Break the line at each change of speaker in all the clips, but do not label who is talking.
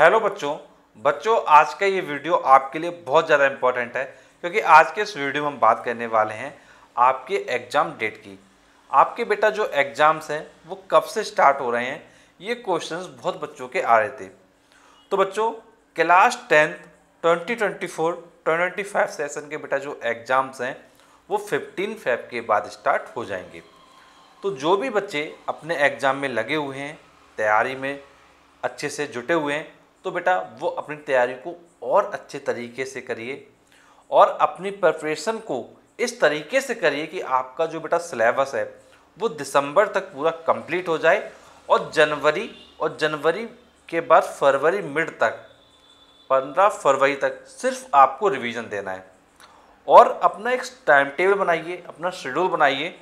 hello बच्चों बच्चों आज का ये वीडियो आपके लिए बहुत ज़्यादा इम्पॉर्टेंट है क्योंकि आज के इस वीडियो में हम बात करने वाले हैं आपके एग्ज़ाम डेट की आपके बेटा जो एग्ज़ाम्स हैं वो कब से स्टार्ट हो रहे हैं ये क्वेश्चंस बहुत बच्चों के आ रहे थे तो बच्चों class tenth twenty twenty four twenty five के बेटा जो एग्ज़ाम्स हैं वो फिफ्टीन फैफ के बाद स्टार्ट हो जाएंगे तो जो भी बच्चे अपने एग्ज़ाम में लगे हुए हैं तैयारी में अच्छे से जुटे हुए हैं तो बेटा वो अपनी तैयारी को और अच्छे तरीके से करिए और अपनी प्रिपरेशन को इस तरीके से करिए कि आपका जो बेटा सिलेबस है वो दिसंबर तक पूरा कंप्लीट हो जाए और जनवरी और जनवरी के बाद फरवरी मिड तक पंद्रह फरवरी तक सिर्फ आपको रिवीजन देना है और अपना एक टाइम टेबल बनाइए अपना शेड्यूल बनाइए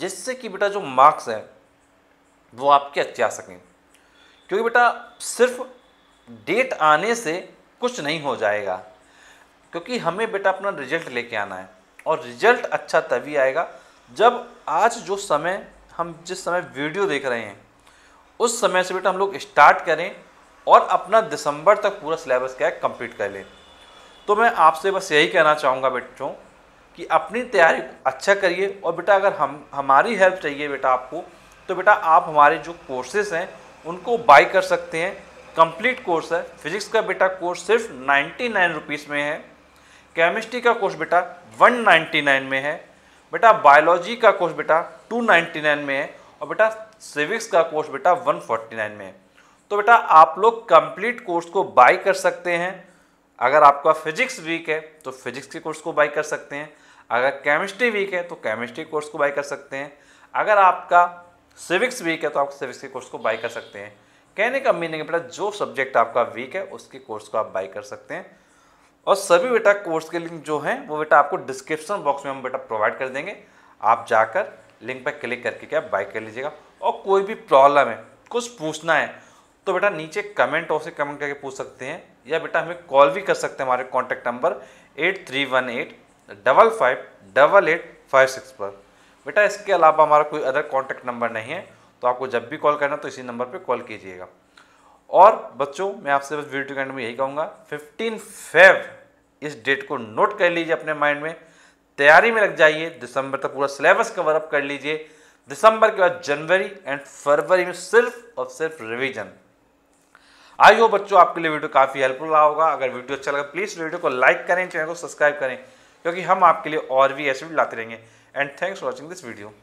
जिससे कि बेटा जो मार्क्स हैं वो आपके अच्छे आ सकें क्योंकि बेटा सिर्फ डेट आने से कुछ नहीं हो जाएगा क्योंकि हमें बेटा अपना रिजल्ट लेके आना है और रिजल्ट अच्छा तभी आएगा जब आज जो समय हम जिस समय वीडियो देख रहे हैं उस समय से बेटा हम लोग स्टार्ट करें और अपना दिसंबर तक पूरा सिलेबस क्या है कम्प्लीट कर लें तो मैं आपसे बस यही कहना चाहूँगा बच्चों कि अपनी तैयारी अच्छा करिए और बेटा अगर हम हमारी हेल्प चाहिए बेटा आपको तो बेटा आप हमारे जो कोर्सेज़ हैं उनको बाई कर सकते हैं कंप्लीट कोर्स है फिजिक्स का बेटा कोर्स सिर्फ नाइन्टी नाइन रुपीज़ में है केमिस्ट्री का कोर्स बेटा वन नाइन्टी नाइन में है बेटा बायोलॉजी का कोर्स बेटा टू नाइन्टी नाइन में है और बेटा सिविक्स का कोर्स बेटा वन फोर्टी नाइन में है तो बेटा आप लोग कंप्लीट कोर्स को बाई कर सकते हैं अगर आपका फिजिक्स वीक है तो फिजिक्स के कोर्स को बाई कर सकते हैं अगर केमिस्ट्री वीक है तो केमिस्ट्री कोर्स को बाई कर सकते हैं अगर आपका सिविक्स वीक है तो आप सिविक्स के कोर्स को बाई कर सकते हैं कहने का मीनिंग बेटा जो सब्जेक्ट आपका वीक है उसके कोर्स को आप बाई कर सकते हैं और सभी बेटा कोर्स के लिंक जो हैं वो बेटा आपको डिस्क्रिप्शन बॉक्स में हम बेटा प्रोवाइड कर देंगे आप जाकर लिंक पर क्लिक करके क्या बाई कर लीजिएगा और कोई भी प्रॉब्लम है कुछ पूछना है तो बेटा नीचे कमेंट और से कमेंट करके पूछ सकते हैं या बेटा हमें कॉल भी कर सकते हैं हमारे contact number eight three one eight double five double eight five six पर बेटा इसके अलावा हमारा कोई अदर कॉन्टैक्ट नंबर नहीं है तो आपको जब भी कॉल करना तो इसी नंबर पर कॉल कीजिएगा और बच्चों मैं आपसे बस वीडियो के एंड में यही कहूँगा फिफ्टीन फेब इस डेट को नोट कर लीजिए अपने माइंड में तैयारी में लग जाइए दिसंबर तक पूरा सिलेबस कवर अप कर लीजिए दिसंबर के बाद जनवरी एंड फरवरी में सिर्फ और सिर्फ रिवीजन आई हो बच्चों आपके लिए वीडियो काफ़ी हेल्पफुल रहा होगा अगर वीडियो अच्छा लगा प्लीज़ वीडियो को लाइक करें चैनल को सब्सक्राइब करें क्योंकि हम आपके लिए और भी ऐसे वीडियो लाते रहेंगे and thanks for watching this video